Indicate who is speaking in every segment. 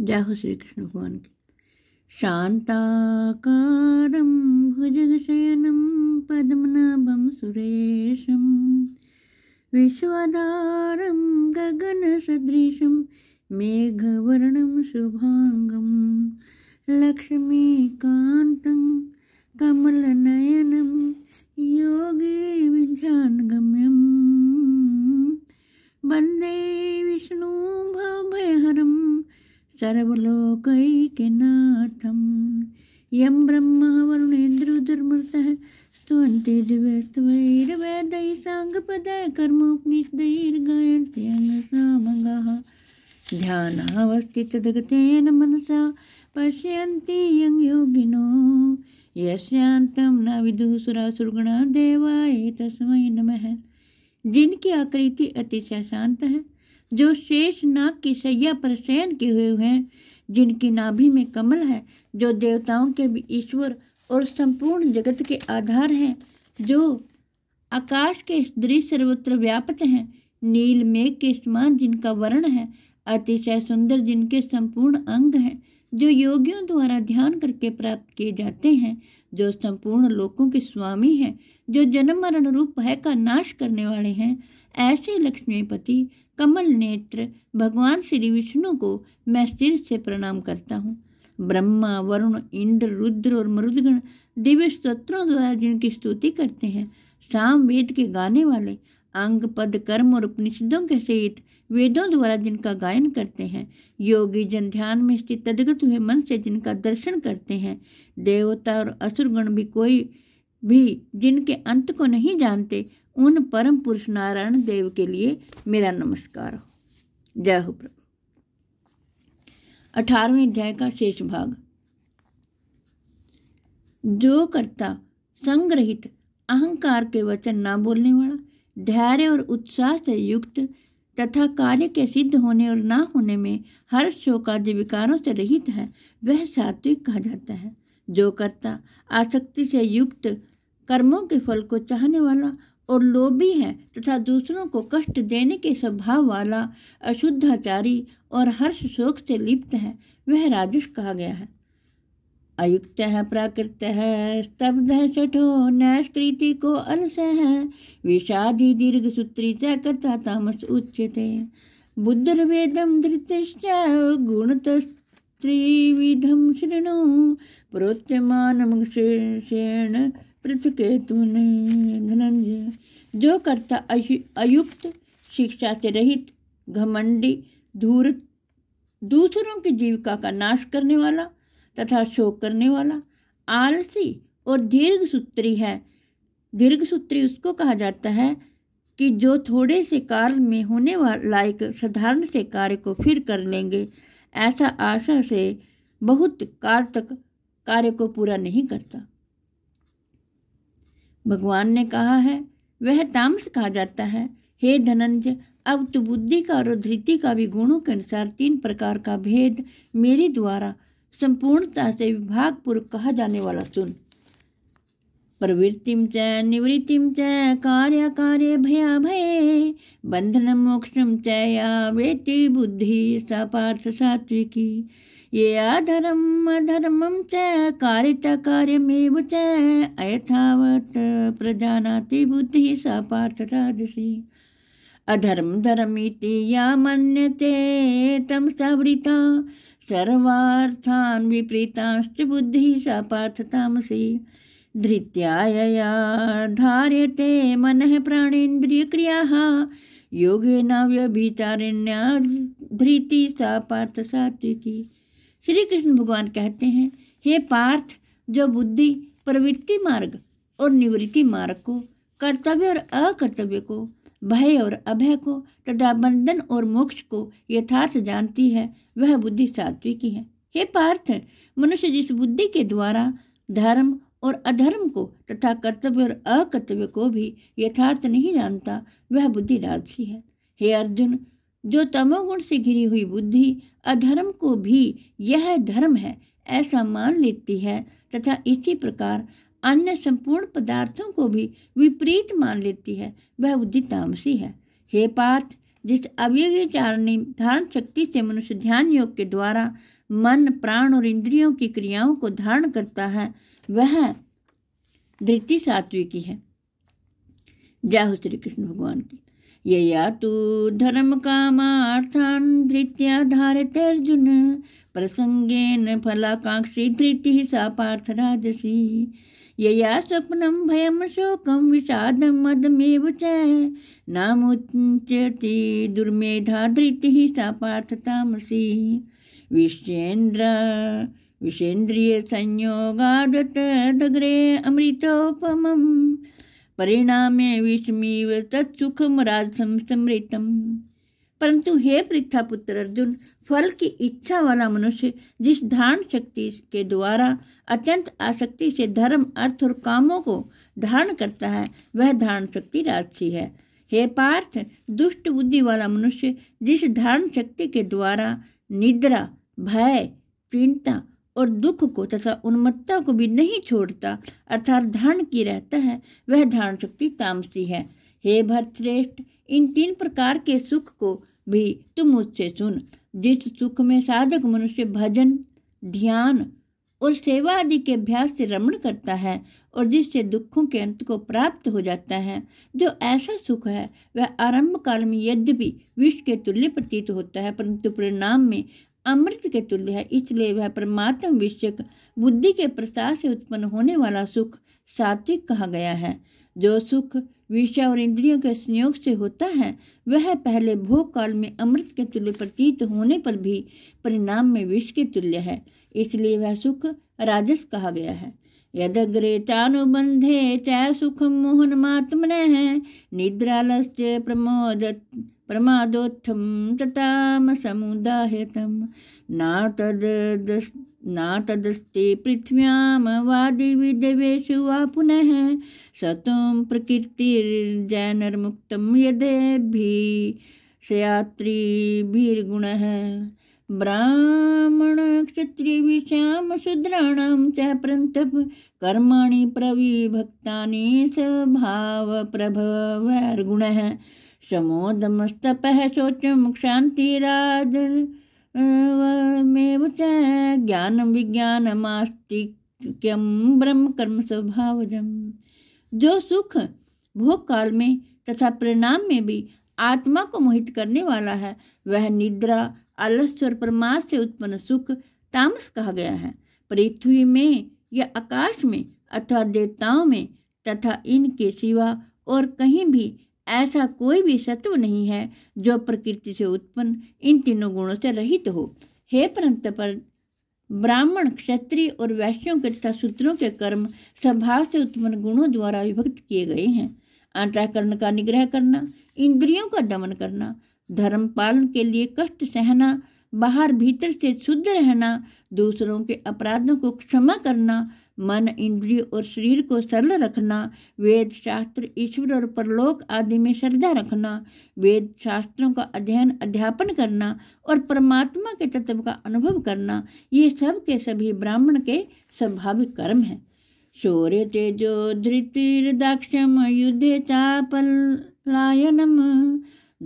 Speaker 1: जय हो श्री कृष्ण भगवान की शान्ताकारं भुजगशयनं पद्मनाभं सुरेशं विश्वाधारं गगनसदृशं मेघवर्णं शुभाङ्गं लक्ष्मीकान्तं कमलनयनं योगी सर्वलोकैकनाथं यं ब्रह्मा वरुणेन्द्रधर्मतः स्तुवन्ति दिवस्त्वैर्वेदैः साङ्गपदैकर्मोपनिषदैर्गायन्त्यङ्गसामगाः ध्यानावस्थितदगतेन मनसा पश्यन्ति यं योगिनो यस्यांतं न विदुः सुरासुरगणा देवाय तस्मै नमः जिनकी आकृति अतिशय शांत है जो शेष नाग की सैया पर शयन किए हुए हैं जिनकी नाभि में कमल है जो देवताओं के भी ईश्वर और संपूर्ण जगत के आधार हैं जो आकाश के दृश्य सर्वत्र व्याप्त हैं नील मेघ के समान जिनका वर्ण है अतिशय सुंदर जिनके संपूर्ण अंग हैं जो योगियों द्वारा ध्यान करके प्राप्त किए जाते हैं जो संपूर्ण लोकों के स्वामी हैं जो जन्म मरण रूप भय का नाश करने वाले हैं ऐसे लक्ष्मीपति कमल नेत्र भगवान श्री विष्णु को मैं सिर से प्रणाम करता हूँ ब्रह्मा वरुण इंद्र रुद्र और मरुदगण दिव्य स्त्रोत्रों द्वारा जिनकी स्तुति करते हैं साम वेद के गाने वाले अंग पद कर्म और उपनिषदों के सहित वेदों द्वारा जिनका गायन करते हैं योगी जन ध्यान में स्थित तदगत हुए मन से जिनका दर्शन करते हैं देवता और असुरगण भी कोई भी जिनके अंत को नहीं जानते उन परम पुरुष नारायण देव के लिए मेरा नमस्कार हो जय हो प्रभु अठारहवें अध्याय का शेष भाग जो करता संग्रहित अहंकार के वचन ना बोलने वाला धैर्य और उत्साह से युक्त तथा कार्य के सिद्ध होने और ना होने में हर शोकादि विकारों से रहित है वह सात्विक कहा जाता है जो करता आसक्ति से युक्त कर्मों के फल को चाहने वाला और लोभी है तथा दूसरों को कष्ट देने के स्वभाव वाला अशुद्धाचारी और हर्ष शोक से लिप्त है वह राजस कहा गया है अयुक्त है प्राकृत है स्तब्ध है छठो नैष्कृति को अलस है विषादी दीर्घ सूत्री तय करता तामस थे बुद्धर्वेदम धृतश्च गुणतस्त्रिविधम शृणु प्रोच्यमान शेण ने धनंजय जो करता अयुक्त शिक्षा से रहित घमंडी धूर दूसरों की जीविका का नाश करने वाला तथा शोक करने वाला आलसी और दीर्घ सूत्री है दीर्घ सूत्री उसको कहा जाता है कि जो थोड़े से कार्य में होने लायक साधारण से कार्य को फिर कर लेंगे ऐसा आशा से बहुत काल तक कार्य को पूरा नहीं करता भगवान ने कहा है वह तामस कहा जाता है हे धनंजय अब तो बुद्धि का और धृति का भी गुणों के अनुसार तीन प्रकार का भेद मेरे द्वारा संपूर्णता से विभाग पूर्वक कहा जाने वाला सुन प्रवृत्तिम च निवृत्तिम च कार्य कार्य भया भय बंधन मोक्षम च या वेति बुद्धि सा पार्थ सात्विकी ये अधर्म अधर्म च कारितकार्यमेव च अयथावत् प्रजानाति बुद्धिः सा राजसी अधर्म धर्मीति या मन्यते तं विपरीता सर्वार्थान् विपरीतांश्च बुद्धिः सा पार्थतामसी धृत्यायया धार्यते मनः प्राणेन्द्रियक्रियाः योगेन व्यभिचारिण्या धृति सा सात्विकी श्री कृष्ण भगवान कहते हैं हे पार्थ जो बुद्धि प्रवृत्ति मार्ग और निवृत्ति मार्ग को कर्तव्य और अकर्तव्य को भय और अभय को तथा बंधन और मोक्ष को यथार्थ जानती है वह बुद्धि ही है हे पार्थ मनुष्य जिस बुद्धि के द्वारा धर्म और अधर्म को तथा कर्तव्य और अकर्तव्य को भी यथार्थ नहीं जानता वह बुद्धि राजसी है हे अर्जुन जो तमोगुण से घिरी हुई बुद्धि अधर्म को भी यह धर्म है ऐसा मान लेती है तथा इसी प्रकार अन्य संपूर्ण पदार्थों को भी विपरीत मान लेती है वह बुद्धि तामसी है हे पार्थ जिस अवयोगी चारणी धारण शक्ति से मनुष्य ध्यान योग के द्वारा मन प्राण और इंद्रियों की क्रियाओं को धारण करता है वह धृति सात्विकी है जय हो श्री कृष्ण भगवान की यया तो धर्म काम धृत्या धारत्यर्जुन प्रसंगेन फलाकांक्षी धृति सा राजसी यया स्वप्न भयम शोकं विषाद मदमे च दुर्मेधा धृति सा पार्थतामसी विश्वेन्द्र विषेन्द्रियसंयोगादतदग्रे अमृतोपम परिणाम विषमीव तत्सुखमराजसम समृतम परंतु हे पृथ्वी पुत्र अर्जुन फल की इच्छा वाला मनुष्य जिस धारण शक्ति के द्वारा अत्यंत आसक्ति से धर्म अर्थ और कामों को धारण करता है वह धारण शक्ति राजसी है हे पार्थ दुष्ट बुद्धि वाला मनुष्य जिस धारण शक्ति के द्वारा निद्रा भय चिंता और दुख को तथा उन्मत्ता को भी नहीं छोड़ता अर्थात धारण की रहता है वह धारण शक्ति तामसी है हे भरतश्रेष्ठ इन तीन प्रकार के सुख को भी तुम मुझसे सुन जिस सुख में साधक मनुष्य भजन ध्यान और सेवा आदि के अभ्यास से रमण करता है और जिससे दुखों के अंत को प्राप्त हो जाता है जो ऐसा सुख है वह आरंभ काल में यद्यपि विष के तुल्य प्रतीत होता है परंतु परिणाम में अमृत के तुल्य है इसलिए वह परमात्म विषय बुद्धि के प्रसार से उत्पन्न होने वाला सुख सात्विक कहा गया है जो सुख विषय और इंद्रियों के संयोग से होता है वह पहले भोग काल में अमृत के तुल्य प्रतीत होने पर भी परिणाम में विष के तुल्य है इसलिए वह सुख राजस कहा गया है सुख मोहन सुखम है निद्रालस्य प्रमोद प्रमादोत्थं ततामसमुदाहृतं न तद् न तदस्ति पृथिव्यामवादिविदवेषु वा पुनः सतुं प्रकीर्तिर्जैनर्मुक्तं यदेभि सयात्रिभिर्गुणः शूद्राण च प्रन्तप कर्माणि प्रविभक्तानि स्वभावप्रभवैर्गुणः शमोदमस्तपः शोचं क्षान्तिरादमेव च ज्ञानं विज्ञानमास्तिक्यं ब्रह्म कर्म स्वभावजम जो सुख भोग काल में तथा परिणाम में भी आत्मा को मोहित करने वाला है वह निद्रा आलस्य और प्रमाद से उत्पन्न सुख तामस कहा गया है पृथ्वी में या आकाश में अथवा देवताओं में तथा इनके सिवा और कहीं भी ऐसा कोई भी सत्व नहीं है जो प्रकृति से उत्पन्न इन तीनों गुणों से रहित हो हे परंत पर ब्राह्मण क्षत्रिय और वैश्यों के तथा सूत्रों के कर्म स्वभाव से उत्पन्न गुणों द्वारा विभक्त किए गए हैं अंतःकरण का निग्रह करना इंद्रियों का दमन करना धर्म पालन के लिए कष्ट सहना बाहर भीतर से शुद्ध रहना दूसरों के अपराधों को क्षमा करना मन इंद्रिय और शरीर को सरल रखना वेद शास्त्र ईश्वर और परलोक आदि में श्रद्धा रखना वेद शास्त्रों का अध्ययन अध्यापन करना और परमात्मा के तत्व का अनुभव करना ये सब के सभी ब्राह्मण के स्वाभाविक कर्म हैं शौर्य तेजो धृतिर्दाक्षम युद्धे चापलायनम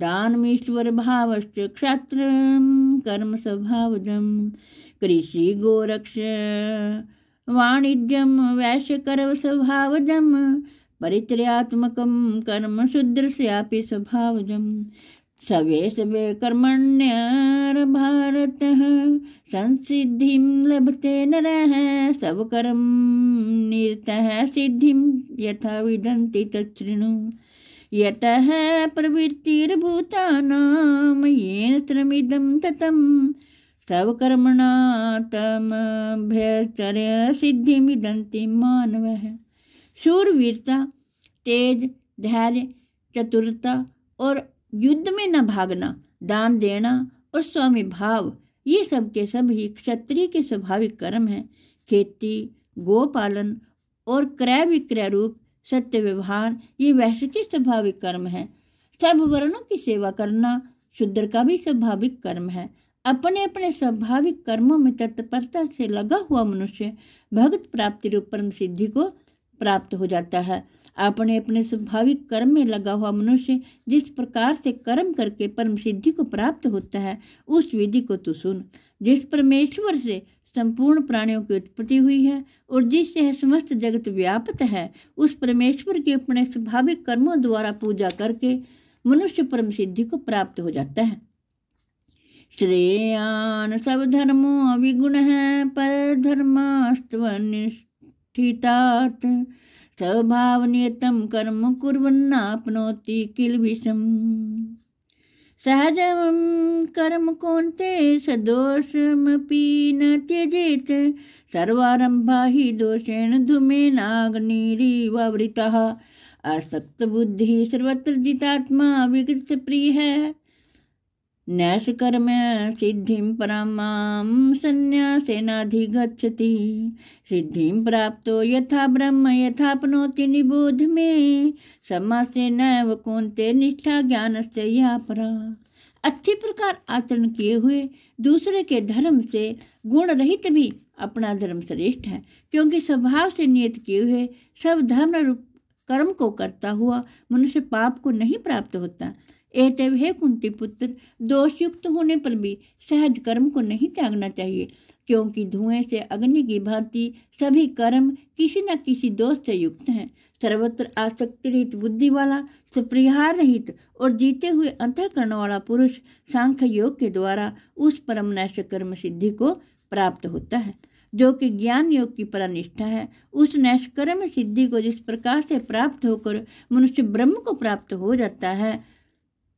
Speaker 1: दानमीश्वर भाव क्षत्र कर्म स्वभावजम कृषि गोरक्ष वाणिज्यं वैश्यकरवस्वभावजं परित्रयात्मकं कर्म शूद्रस्यापि स्वभावजम् सवे सवे कर्मण्यर्भारतः संसिद्धिं लभते नरः सबकर्म निरतः सिद्धिं यथा विदन्ति तच्छृणु यतः प्रवृत्तिर्भूतानां येन श्रमिदं ततम् तव कर्मणा मानव है शूरवीरता तेज धैर्य चतुरता और युद्ध में न भागना दान देना और स्वामी भाव ये सब के सब ही क्षत्रिय के स्वाभाविक कर्म हैं खेती गोपालन और क्रय विक्रय रूप सत्य व्यवहार ये वैश्य के स्वाभाविक कर्म हैं सब वर्णों की सेवा करना शूद्र का भी स्वाभाविक कर्म है अपने अपने स्वाभाविक कर्मों में तत्परता से लगा हुआ मनुष्य भगत प्राप्ति रूप परम सिद्धि को प्राप्त हो जाता है अपने अपने स्वाभाविक कर्म में लगा हुआ मनुष्य जिस प्रकार से कर्म करके परम सिद्धि को प्राप्त होता है उस विधि को तू सुन जिस परमेश्वर से संपूर्ण प्राणियों की उत्पत्ति हुई है और जिससे यह समस्त जगत व्याप्त है उस परमेश्वर के अपने स्वाभाविक कर्मों द्वारा पूजा करके मनुष्य परम सिद्धि को प्राप्त हो जाता है श्रेयान सब धर्मो अभिगुण है पर धर्मास्तव निष्ठितात कर्म कुरोति किल विषम सहज कर्म कौनते सदोषमी न त्यजेत सर्वरंभा ही दोषेण धूमेनाग्निरीवावृता असक्त बुद्धि सर्वत्र जितात्मा विकृत प्रिय है नैषकर्म सिद्धि परमां सन्न्यासेनाधिगच्छति सिद्धि प्राप्त यथा ब्रह्म यथापनोति निबोध मे समासे नैव कोन्ते निष्ठा ज्ञान से या पर अच्छे प्रकार आचरण किए हुए दूसरे के धर्म से गुण रहित भी अपना धर्म श्रेष्ठ है क्योंकि स्वभाव से नियत किए हुए सब धर्म रूप कर्म को करता हुआ मनुष्य पाप को नहीं प्राप्त होता एतव हे कुंती पुत्र दोषयुक्त होने पर भी सहज कर्म को नहीं त्यागना चाहिए क्योंकि धुएं से अग्नि की भांति सभी कर्म किसी न किसी दोष से युक्त हैं सर्वत्र आसक्ति रहित बुद्धि वाला सुप्रिहार रहित और जीते हुए अंतकरण वाला पुरुष सांख्य योग के द्वारा उस परम नैश कर्म सिद्धि को प्राप्त होता है जो कि ज्ञान योग की परानिष्ठा है उस नैष्कर्म सिद्धि को जिस प्रकार से प्राप्त होकर मनुष्य ब्रह्म को प्राप्त हो जाता है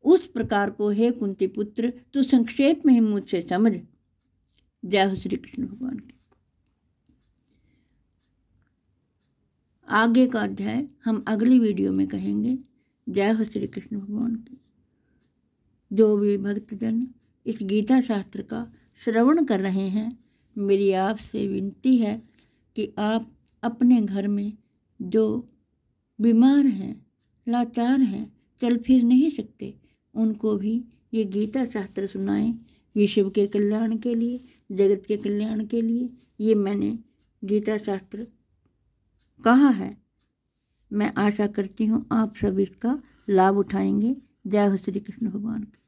Speaker 1: उस प्रकार को हे कुंती पुत्र तू संक्षेप में ही मुझसे समझ जय हो श्री कृष्ण भगवान की आगे का अध्याय हम अगली वीडियो में कहेंगे जय हो श्री कृष्ण भगवान की जो भी भक्तजन इस गीता शास्त्र का श्रवण कर रहे हैं मेरी आपसे विनती है कि आप अपने घर में जो बीमार हैं लाचार हैं चल फिर नहीं सकते उनको भी ये गीता शास्त्र सुनाएं विश्व के कल्याण के लिए जगत के कल्याण के लिए ये मैंने गीता शास्त्र कहा है मैं आशा करती हूँ आप सब इसका लाभ उठाएंगे जय हो श्री कृष्ण भगवान की